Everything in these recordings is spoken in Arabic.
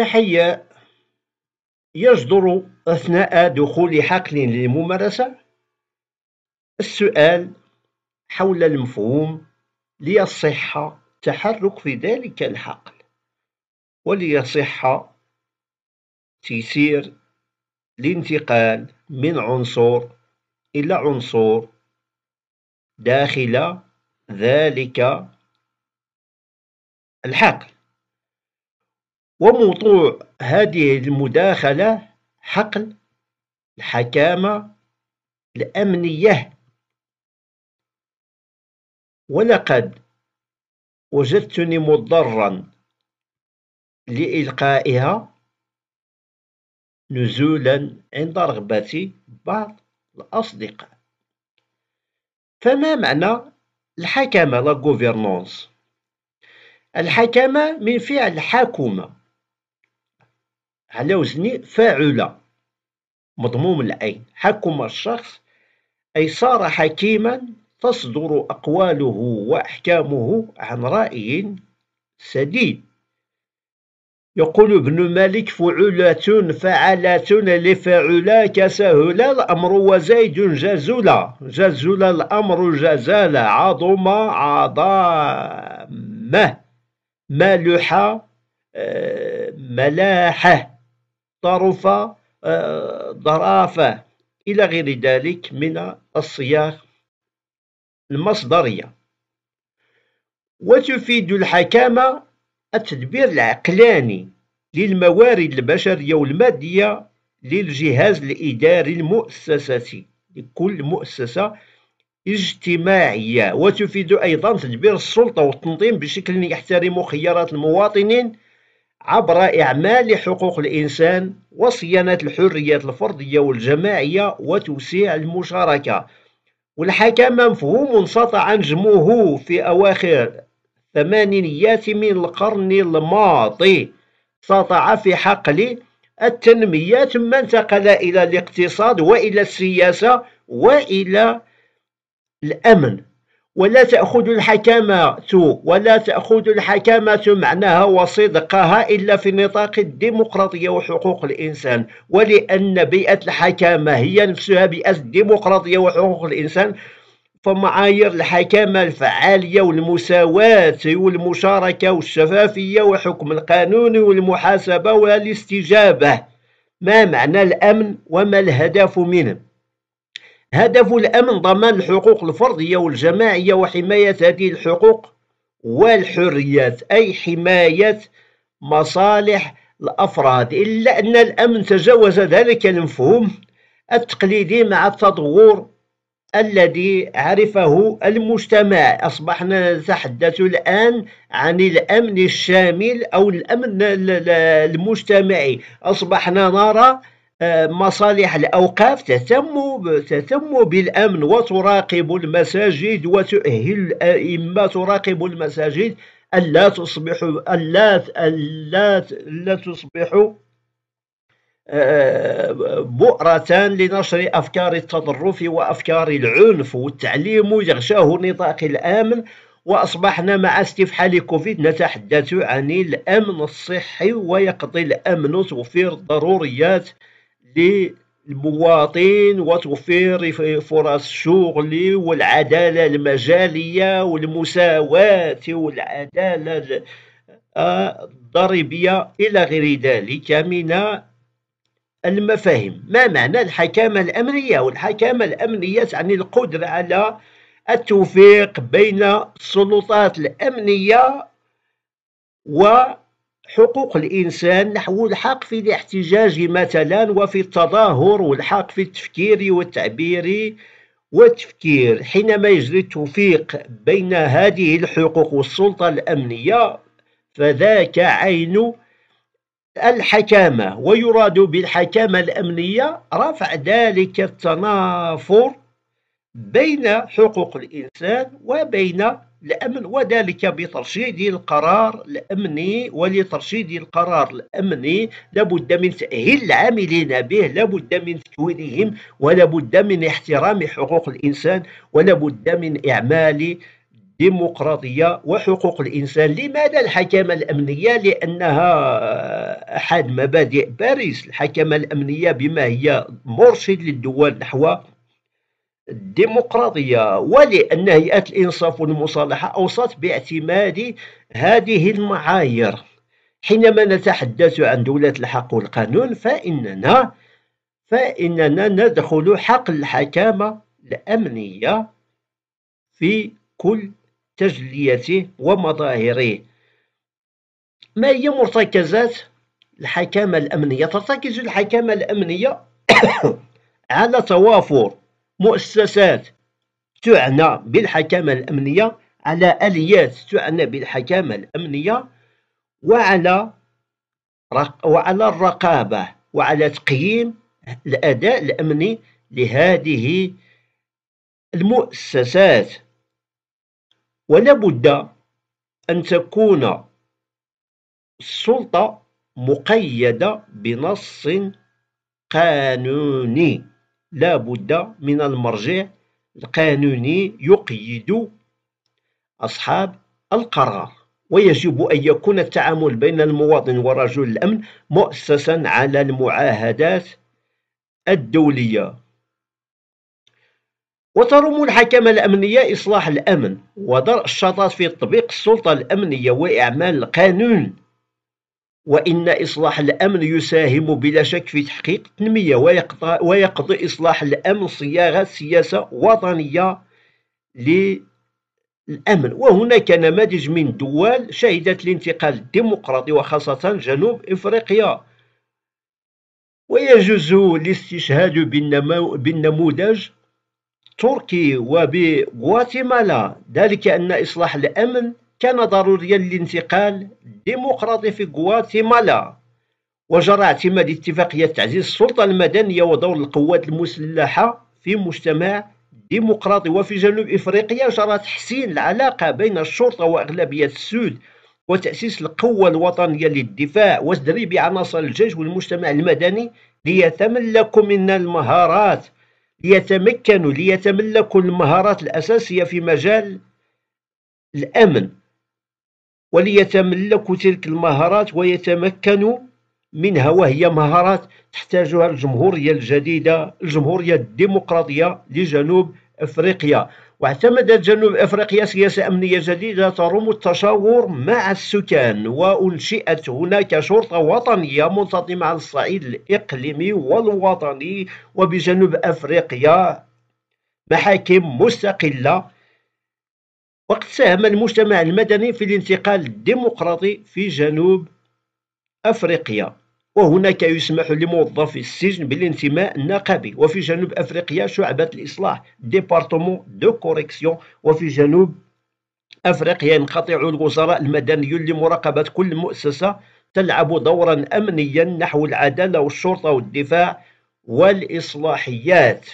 تحية يجدر أثناء دخول حقل للممارسة السؤال حول المفهوم ليصح تحرك في ذلك الحقل وليصح تيسير الانتقال من عنصر إلى عنصر داخل ذلك الحقل وموضوع هذه المداخلة حقل الحكامة الأمنية ولقد وجدتني مضرا لإلقائها نزولا عند رغبة بعض الأصدقاء فما معنى الحكمة لا الحكمة من فعل حكومة على وزن فاعلة مضموم العين حكم الشخص أي صار حكيما تصدر أقواله وأحكامه عن رأي سديد يقول ابن مالك فعلة فعلة لفعلة كسهل الأمر وزيد جزلا جزل الأمر جزالة عظم عظامه ملح آه، ملاحه طرف ظرافة آه، إلى غير ذلك من الصياغ المصدرية وتفيد الحكامة التدبير العقلاني للموارد البشرية والمادية للجهاز الإداري المؤسساتي لكل مؤسسة اجتماعية وتفيد أيضا تدبير السلطة والتنظيم بشكل يحترم خيارات المواطنين عبر إعمال حقوق الإنسان وصيانة الحريات الفردية والجماعية وتوسيع المشاركة والحكامة مفهوم استطاع نجمه في أواخر الثمانينيات من القرن الماضي سطع في حقل التنمية ثم انتقل إلى الاقتصاد وإلى السياسة وإلى الأمن ولا تأخذ الحكامة ولا تأخذ الحكامة معناها وصدقها إلا في نطاق الديمقراطية وحقوق الإنسان ولأن بيئة الحكامة هي نفسها بيئة الديمقراطية وحقوق الإنسان فمعايير الحكامة الفعالية والمساواة والمشاركة والشفافية وحكم القانون والمحاسبة والاستجابة ما معنى الأمن وما الهدف منه هدف الأمن ضمان الحقوق الفردية والجماعية وحماية هذه الحقوق والحريات أي حماية مصالح الأفراد إلا أن الأمن تجاوز ذلك المفهوم التقليدي مع التطور الذي عرفه المجتمع أصبحنا نتحدث الآن عن الأمن الشامل أو الأمن المجتمعي أصبحنا نرى مصالح الأوقاف تهتم تهتم بالأمن وتراقب المساجد وتؤهل الأئمة تراقب المساجد ألا تصبح ألا ألا لا تصبح آه، بؤرة لنشر أفكار التطرف وأفكار العنف والتعليم يغشاه نطاق الآمن وأصبحنا مع استفحال كوفيد نتحدث عن الأمن الصحي ويقضي الأمن توفير ضروريات للمواطن وتوفير فرص الشغل والعدالة المجالية والمساواة والعدالة الضريبية إلى غير ذلك من المفاهيم ما معنى الحكامة الأمنية والحكامة الأمنية تعني القدرة على التوفيق بين السلطات الأمنية و حقوق الإنسان نحو الحق في الاحتجاج مثلا وفي التظاهر والحق في التفكير والتعبير والتفكير حينما يجري التوفيق بين هذه الحقوق والسلطة الأمنية فذاك عين الحكامة ويراد بالحكامة الأمنية رفع ذلك التنافر بين حقوق الإنسان وبين الأمن وذلك بترشيد القرار الأمني ولترشيد القرار الأمني لابد من تأهيل العاملين به لابد من تكوينهم ولابد من احترام حقوق الإنسان ولابد من إعمال ديمقراطية وحقوق الإنسان لماذا الحكمة الأمنية لأنها أحد مبادئ باريس الحكمة الأمنية بما هي مرشد للدول نحو الديمقراطية ولأن هيئة الإنصاف والمصالحة أوصت باعتماد هذه المعايير حينما نتحدث عن دولة الحق والقانون فإننا فإننا ندخل حق الحكامة الأمنية في كل تجليته ومظاهره ما هي مرتكزات الحكامة الأمنية ترتكز الحكامة الأمنية على توافر مؤسسات تعنى بالحكامة الأمنية على آليات تعنى بالحكامة الأمنية وعلى وعلى الرقابة وعلى تقييم الأداء الأمني لهذه المؤسسات ولا بد أن تكون السلطة مقيدة بنص قانوني لا بد من المرجع القانوني يقيد أصحاب القرار ويجب أن يكون التعامل بين المواطن ورجل الأمن مؤسسا على المعاهدات الدولية وترم الحكمة الأمنية إصلاح الأمن ودرء الشطط في تطبيق السلطة الأمنية وإعمال القانون وإن إصلاح الأمن يساهم بلا شك في تحقيق التنمية ويقضي إصلاح الأمن صياغة سياسة وطنية للأمن وهناك نماذج من دول شهدت الانتقال الديمقراطي وخاصة جنوب إفريقيا ويجوز الاستشهاد بالنموذج التركي وبغواتيمالا ذلك أن إصلاح الأمن كان ضروريا للانتقال الديمقراطي في غواتيمالا وجرى اعتماد اتفاقية تعزيز السلطة المدنية ودور القوات المسلحة في مجتمع ديمقراطي وفي جنوب إفريقيا جرى تحسين العلاقة بين الشرطة وأغلبية السود وتأسيس القوة الوطنية للدفاع وتدريب عناصر الجيش والمجتمع المدني ليتملكوا من المهارات ليتمكنوا ليتملكوا المهارات الأساسية في مجال الأمن وليتملكوا تلك المهارات ويتمكنوا منها وهي مهارات تحتاجها الجمهورية الجديدة الجمهورية الديمقراطية لجنوب أفريقيا واعتمدت جنوب أفريقيا سياسة أمنية جديدة تروم التشاور مع السكان وأنشئت هناك شرطة وطنية منتظمة على الصعيد الإقليمي والوطني وبجنوب أفريقيا محاكم مستقلة وقد ساهم المجتمع المدني في الانتقال الديمقراطي في جنوب أفريقيا وهناك يسمح لموظفي السجن بالانتماء النقابي وفي جنوب أفريقيا شعبة الإصلاح ديبارتمون دو كوريكسيون وفي جنوب أفريقيا ينقطع الوزراء المدنيون لمراقبة كل مؤسسة تلعب دورا أمنيا نحو العدالة والشرطة والدفاع والإصلاحيات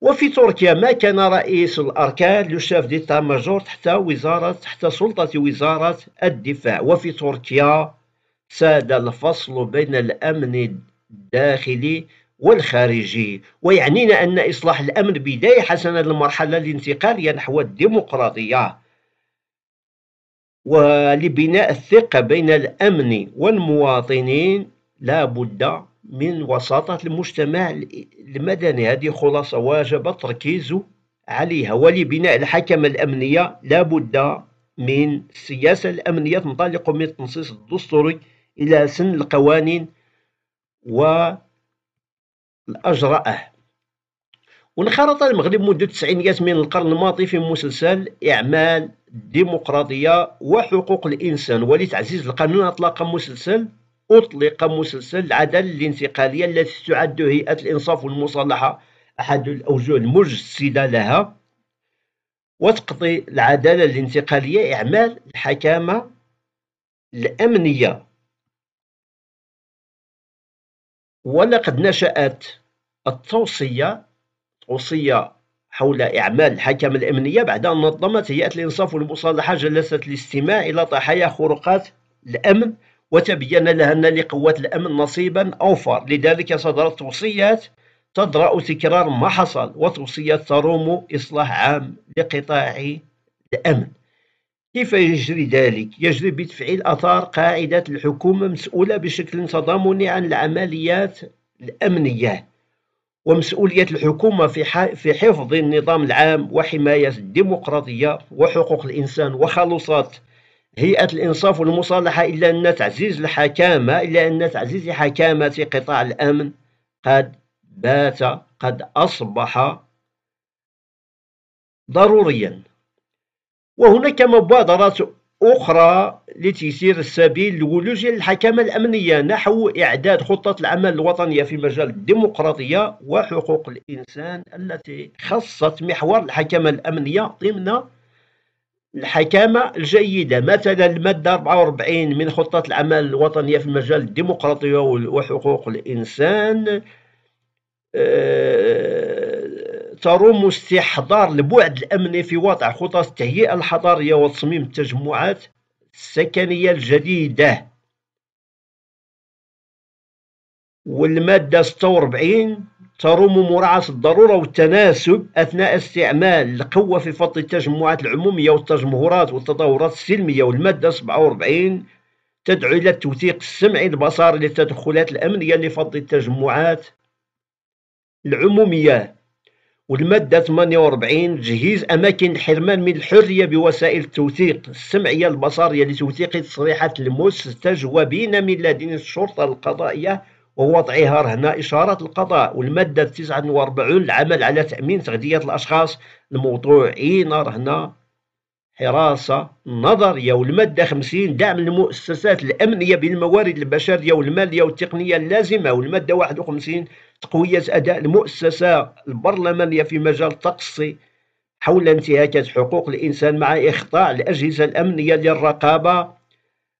وفي تركيا ما كان رئيس الأركان لو شاف ديتا ماجور تحت وزارة تحت سلطة وزارة الدفاع وفي تركيا ساد الفصل بين الأمن الداخلي والخارجي ويعنينا أن إصلاح الأمن بداية حسنة للمرحلة الانتقالية نحو الديمقراطية ولبناء الثقة بين الأمن والمواطنين لا بد من وساطة المجتمع المدني هذه خلاصة واجب التركيز عليها ولبناء الحكمة الأمنية لا بد من السياسة الأمنية تنطلق من التنصيص الدستوري إلى سن القوانين والأجراءات وانخرط المغرب منذ التسعينيات من القرن الماضي في مسلسل إعمال الديمقراطية وحقوق الإنسان ولتعزيز القانون أطلق مسلسل أطلق مسلسل العدالة الانتقالية التي تعد هيئة الإنصاف والمصالحة أحد الأوجه المجسدة لها وتقضي العدالة الانتقالية إعمال الحكامة الأمنية ولقد نشأت التوصية توصية حول إعمال الحكامة الأمنية بعد أن نظمت هيئة الإنصاف والمصالحة جلسة الاستماع إلى ضحايا خروقات الأمن وتبين لها أن لقوات الأمن نصيبا أوفر لذلك صدرت توصيات تدرأ تكرار ما حصل وتوصيات تروم إصلاح عام لقطاع الأمن كيف يجري ذلك؟ يجري بتفعيل أثار قاعدة الحكومة مسؤولة بشكل تضامني عن العمليات الأمنية ومسؤولية الحكومة في حفظ النظام العام وحماية الديمقراطية وحقوق الإنسان وخلصات هيئة الإنصاف والمصالحة إلا أن تعزيز الحكامة إلا أن تعزيز حكامة قطاع الأمن قد بات قد أصبح ضروريا وهناك مبادرات أخرى لتيسير السبيل لولوج الحكامة الأمنية نحو إعداد خطة العمل الوطنية في مجال الديمقراطية وحقوق الإنسان التي خصت محور الحكامة الأمنية ضمن الحكامة الجيدة مثلا المادة 44 من خطة العمل الوطنية في مجال الديمقراطية وحقوق الإنسان آه، تروم استحضار البعد الأمني في وضع خطط التهيئة الحضارية وتصميم التجمعات السكنية الجديدة والمادة 46 تروم مراعاة الضرورة والتناسب أثناء استعمال القوة في فض التجمعات العمومية والتجمهرات والتظاهرات السلمية والمادة 47 تدعو إلى التوثيق السمعي البصري للتدخلات الأمنية لفض التجمعات العمومية والمادة 48 تجهيز أماكن الحرمان من الحرية بوسائل التوثيق السمعية البصرية لتوثيق تصريحات المستجوبين من لدن الشرطة القضائية ووضعها هنا إشارة القضاء والمادة 49 العمل على تأمين تغذية الأشخاص الموضوعين رهنا حراسة نظريه والمادة 50 دعم المؤسسات الأمنية بالموارد البشرية والمالية والتقنية اللازمة والمادة 51 تقوية أداء المؤسسة البرلمانية في مجال التقصي حول انتهاكات حقوق الإنسان مع إخضاع الأجهزة الأمنية للرقابة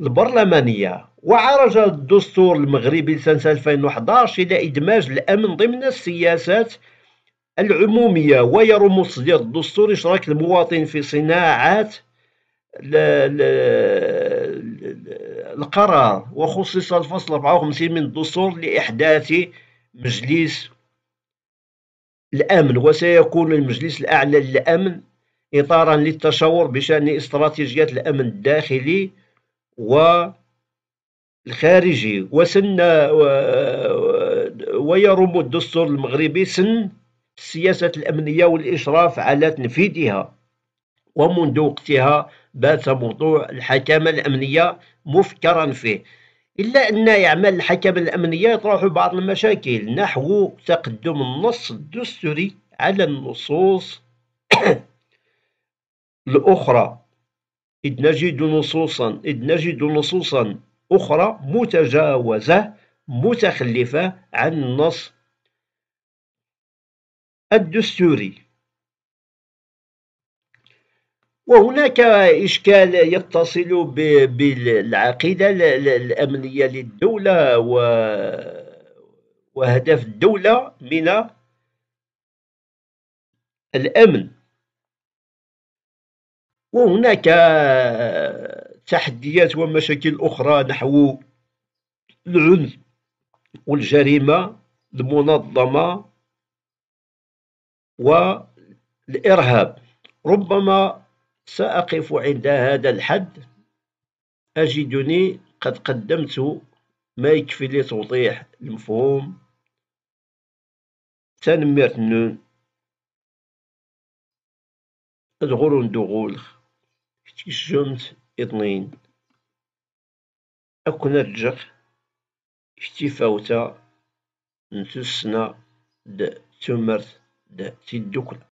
البرلمانية وعرج الدستور المغربي سنة 2011 إلى إدماج الأمن ضمن السياسات العمومية ويرم تصدير الدستور إشراك المواطن في صناعة القرار وخصص الفصل 54 من الدستور لإحداث مجلس الأمن وسيكون المجلس الأعلى للأمن إطارا للتشاور بشأن استراتيجية الأمن الداخلي والخارجي وسن ويرم الدستور المغربي سن السياسة الأمنية والإشراف على تنفيذها ومنذ وقتها بات موضوع الحكامة الأمنية مفكرا فيه إلا أن يعمل الحكم الأمنية يطرح بعض المشاكل نحو تقدم النص الدستوري على النصوص الأخرى إذ نجد نصوصا إذ نجد نصوصا أخرى متجاوزة متخلفة عن النص الدستوري وهناك إشكال يتصل بالعقيدة الأمنية للدولة وهدف الدولة من الأمن وهناك تحديات ومشاكل أخرى نحو العنف والجريمة المنظمة والإرهاب ربما سأقف عند هذا الحد أجدني قد قدمت ما يكفي لتوضيح المفهوم تنمير النون الغرون ندخول تجمت اثنين أكنا الجق اشتفاوتا نتوسنا د تمرت د تدكلا